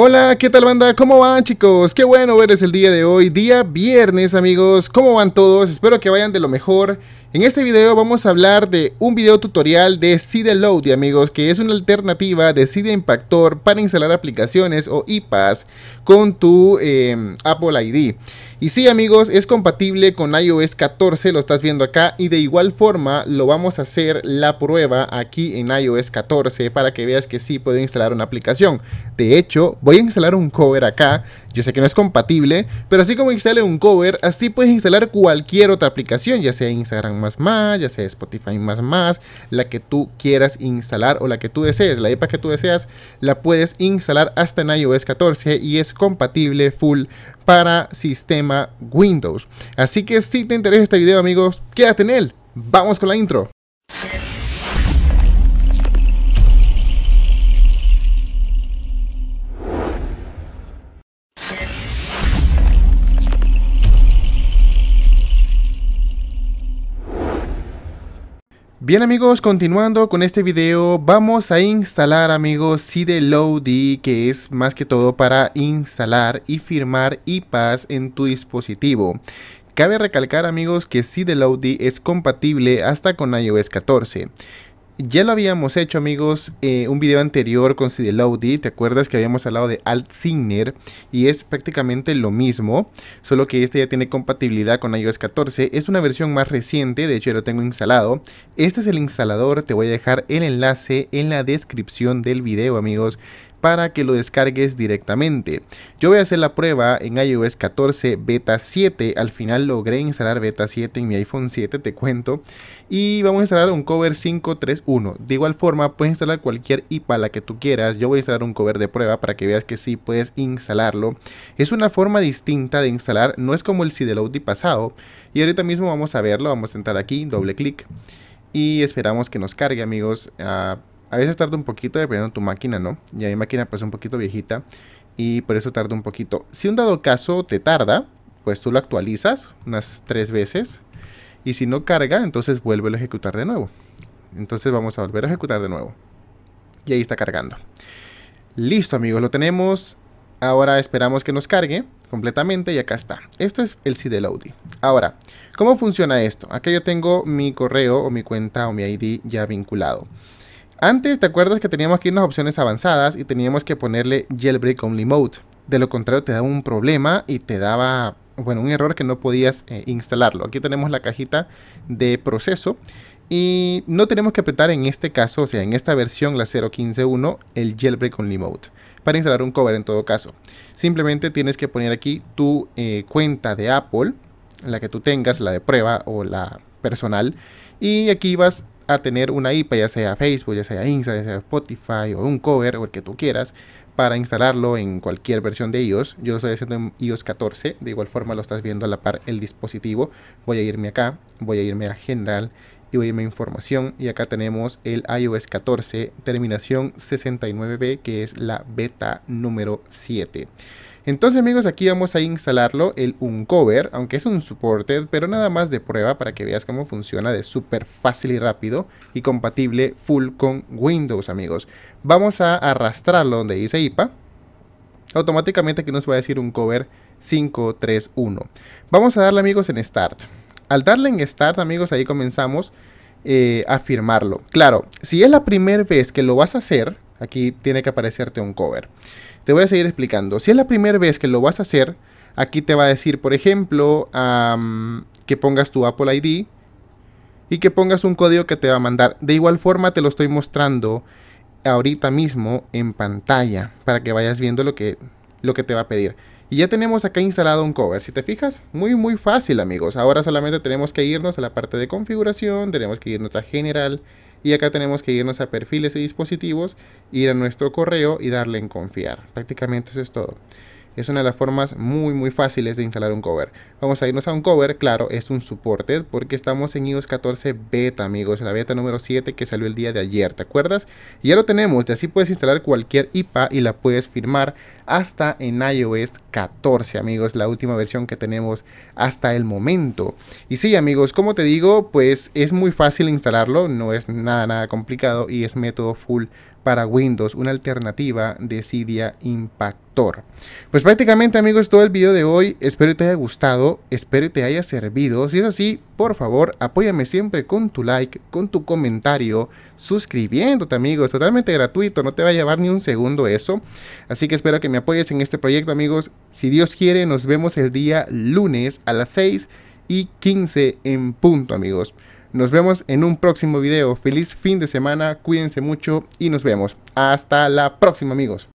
Hola, ¿qué tal banda? ¿Cómo van chicos? Qué bueno verles el día de hoy, día viernes amigos. ¿Cómo van todos? Espero que vayan de lo mejor. En este video vamos a hablar de un video tutorial de CD Load, amigos, que es una alternativa de CD Impactor para instalar aplicaciones o IPAs con tu em, Apple ID. Y sí, amigos, es compatible con iOS 14, lo estás viendo acá, y de igual forma lo vamos a hacer la prueba aquí en iOS 14 para que veas que sí puedo instalar una aplicación. De hecho, voy a instalar un cover acá, yo sé que no es compatible, pero así como instale un cover, así puedes instalar cualquier otra aplicación, ya sea Instagram más más, ya sea Spotify más más, la que tú quieras instalar o la que tú desees, la IPA que tú deseas, la puedes instalar hasta en iOS 14 y es compatible full para sistema Windows. Así que si te interesa este video amigos, quédate en él. Vamos con la intro. Bien amigos, continuando con este video, vamos a instalar amigos CD que es más que todo para instalar y firmar IPAS en tu dispositivo. Cabe recalcar amigos que CD es compatible hasta con iOS 14. Ya lo habíamos hecho, amigos, eh, un video anterior con CD ¿Te acuerdas que habíamos hablado de Alt Signer? Y es prácticamente lo mismo, solo que este ya tiene compatibilidad con iOS 14. Es una versión más reciente, de hecho lo tengo instalado. Este es el instalador, te voy a dejar el enlace en la descripción del video, amigos para que lo descargues directamente. Yo voy a hacer la prueba en iOS 14 beta 7, al final logré instalar beta 7 en mi iPhone 7, te cuento, y vamos a instalar un cover 531. De igual forma, puedes instalar cualquier IPA la que tú quieras, yo voy a instalar un cover de prueba para que veas que sí puedes instalarlo. Es una forma distinta de instalar, no es como el CD pasado, y ahorita mismo vamos a verlo, vamos a entrar aquí, doble clic, y esperamos que nos cargue amigos a veces tarda un poquito dependiendo de tu máquina, ¿no? Y mi máquina pues un poquito viejita y por eso tarda un poquito. Si un dado caso te tarda, pues tú lo actualizas unas tres veces y si no carga, entonces vuelve a ejecutar de nuevo. Entonces vamos a volver a ejecutar de nuevo. Y ahí está cargando. Listo amigos, lo tenemos. Ahora esperamos que nos cargue completamente y acá está. Esto es el CD Ahora, ¿cómo funciona esto? Acá yo tengo mi correo o mi cuenta o mi ID ya vinculado. Antes, ¿te acuerdas que teníamos aquí irnos opciones avanzadas y teníamos que ponerle jailbreak only mode? De lo contrario, te daba un problema y te daba, bueno, un error que no podías eh, instalarlo. Aquí tenemos la cajita de proceso y no tenemos que apretar en este caso, o sea, en esta versión, la 0.15.1, el jailbreak only mode para instalar un cover en todo caso. Simplemente tienes que poner aquí tu eh, cuenta de Apple, la que tú tengas, la de prueba o la personal, y aquí vas a tener una IPA, ya sea Facebook, ya sea Insta, ya sea Spotify o un cover o el que tú quieras, para instalarlo en cualquier versión de iOS. Yo estoy haciendo iOS 14, de igual forma lo estás viendo a la par el dispositivo. Voy a irme acá, voy a irme a General y voy a irme a Información y acá tenemos el iOS 14 terminación 69B que es la beta número 7. Entonces amigos, aquí vamos a instalarlo, el Uncover, aunque es un supported, pero nada más de prueba para que veas cómo funciona de súper fácil y rápido y compatible full con Windows amigos. Vamos a arrastrarlo donde dice IPA. Automáticamente aquí nos va a decir Uncover 531. Vamos a darle amigos en Start. Al darle en Start amigos, ahí comenzamos eh, a firmarlo. Claro, si es la primera vez que lo vas a hacer Aquí tiene que aparecerte un cover. Te voy a seguir explicando. Si es la primera vez que lo vas a hacer, aquí te va a decir, por ejemplo, que pongas tu Apple ID y que pongas un código que te va a mandar. De igual forma te lo estoy mostrando ahorita mismo en pantalla para que vayas viendo lo que, lo que te va a pedir. Y ya tenemos acá instalado un cover. Si te fijas, muy muy fácil amigos. Ahora solamente tenemos que irnos a la parte de configuración, tenemos que irnos a general, y acá tenemos que irnos a perfiles y dispositivos, ir a nuestro correo y darle en confiar. Prácticamente eso es todo es una de las formas muy muy fáciles de instalar un cover. Vamos a irnos a un cover, claro, es un soporte porque estamos en iOS 14 beta, amigos, la beta número 7 que salió el día de ayer, ¿te acuerdas? Y ya lo tenemos, de así puedes instalar cualquier IPA y la puedes firmar hasta en iOS 14, amigos, la última versión que tenemos hasta el momento. Y sí, amigos, como te digo, pues es muy fácil instalarlo, no es nada nada complicado y es método full para Windows, una alternativa de Cydia Impactor. Pues prácticamente amigos, todo el video de hoy, espero que te haya gustado, espero que te haya servido, si es así, por favor, apóyame siempre con tu like, con tu comentario, suscribiéndote amigos, totalmente gratuito, no te va a llevar ni un segundo eso, así que espero que me apoyes en este proyecto amigos, si Dios quiere, nos vemos el día lunes a las 6 y 15 en punto amigos. Nos vemos en un próximo video. Feliz fin de semana, cuídense mucho y nos vemos. Hasta la próxima amigos.